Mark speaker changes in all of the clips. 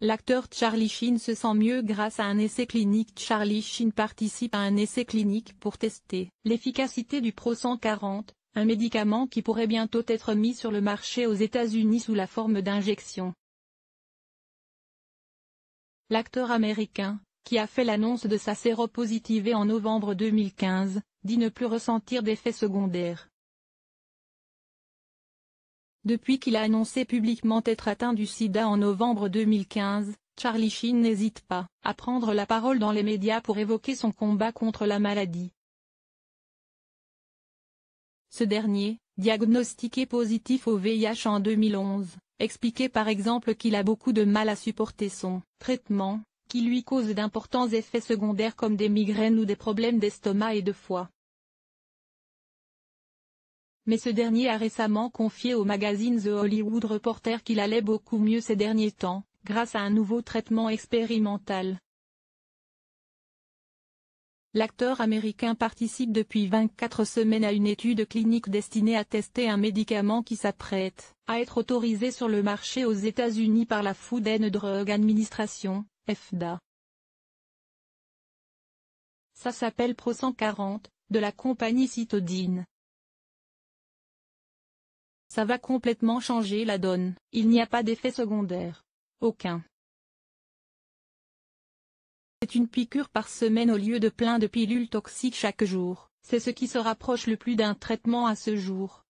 Speaker 1: l'acteur Charlie Sheen se sent mieux grâce à un essai clinique Charlie Sheen participe à un essai clinique pour tester l'efficacité du Pro 140, un médicament qui pourrait bientôt être mis sur le marché aux États-Unis sous la forme d'injection. L'acteur américain, qui a fait l'annonce de sa séropositivité en novembre 2015, dit ne plus ressentir d'effets secondaires. Depuis qu'il a annoncé publiquement être atteint du sida en novembre 2015, Charlie Sheen n'hésite pas à prendre la parole dans les médias pour évoquer son combat contre la maladie. Ce dernier, diagnostiqué positif au VIH en 2011, expliquait par exemple qu'il a beaucoup de mal à supporter son traitement, qui lui cause d'importants effets secondaires comme des migraines ou des problèmes d'estomac et de foie mais ce dernier a récemment confié au magazine The Hollywood Reporter qu'il allait beaucoup mieux ces derniers temps, grâce à un nouveau traitement expérimental. L'acteur américain participe depuis 24 semaines à une étude clinique destinée à tester un médicament qui s'apprête à être autorisé sur le marché aux États-Unis par la Food and Drug Administration, FDA. Ça s'appelle Pro 140, de la compagnie Cytodine. Ça va complètement changer la donne. Il n'y a pas d'effet secondaire. Aucun. C'est une piqûre par semaine au lieu de plein de pilules toxiques chaque jour. C'est ce qui se rapproche le plus d'un traitement à ce jour.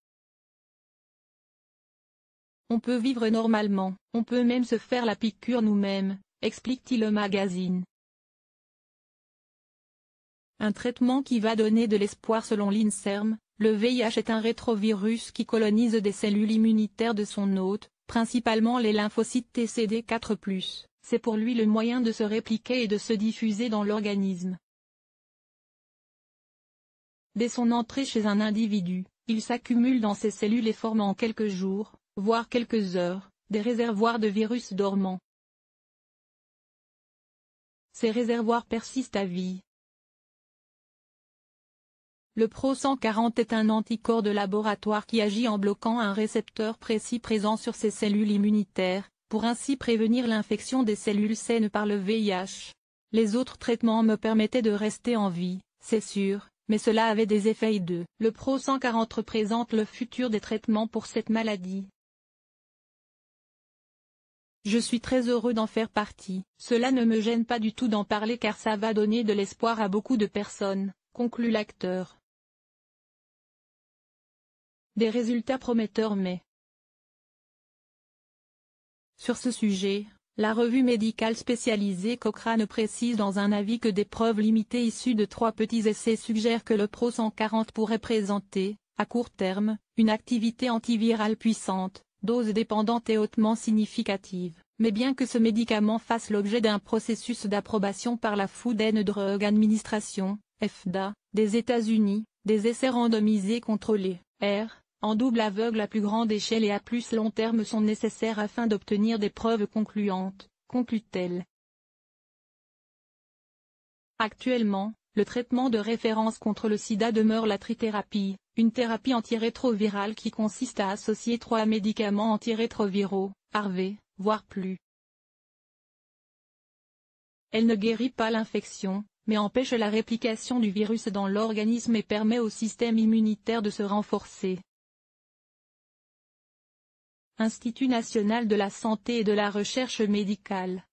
Speaker 1: On peut vivre normalement, on peut même se faire la piqûre nous-mêmes, explique-t-il au magazine. Un traitement qui va donner de l'espoir selon l'INSERM, le VIH est un rétrovirus qui colonise des cellules immunitaires de son hôte, principalement les lymphocytes TCD4+. C'est pour lui le moyen de se répliquer et de se diffuser dans l'organisme. Dès son entrée chez un individu, il s'accumule dans ses cellules et forme en quelques jours, voire quelques heures, des réservoirs de virus dormants. Ces réservoirs persistent à vie, le Pro-140 est un anticorps de laboratoire qui agit en bloquant un récepteur précis présent sur ces cellules immunitaires, pour ainsi prévenir l'infection des cellules saines par le VIH. Les autres traitements me permettaient de rester en vie, c'est sûr, mais cela avait des effets hideux. Le Pro-140 représente le futur des traitements pour cette maladie. Je suis très heureux d'en faire partie. Cela ne me gêne pas du tout d'en parler car ça va donner de l'espoir à beaucoup de personnes, conclut l'acteur. Des résultats prometteurs mais... Sur ce sujet, la revue médicale spécialisée Cochrane précise dans un avis que des preuves limitées issues de trois petits essais suggèrent que le Pro 140 pourrait présenter, à court terme, une activité antivirale puissante, dose dépendante et hautement significative. Mais bien que ce médicament fasse l'objet d'un processus d'approbation par la Food and Drug Administration, FDA, des États-Unis, des essais randomisés contrôlés, R, en double aveugle à plus grande échelle et à plus long terme sont nécessaires afin d'obtenir des preuves concluantes, conclut-elle. Actuellement, le traitement de référence contre le sida demeure la trithérapie, une thérapie antirétrovirale qui consiste à associer trois médicaments antirétroviraux, ARV, voire plus. Elle ne guérit pas l'infection, mais empêche la réplication du virus dans l'organisme et permet au système immunitaire de se renforcer. Institut national de la santé et de la recherche médicale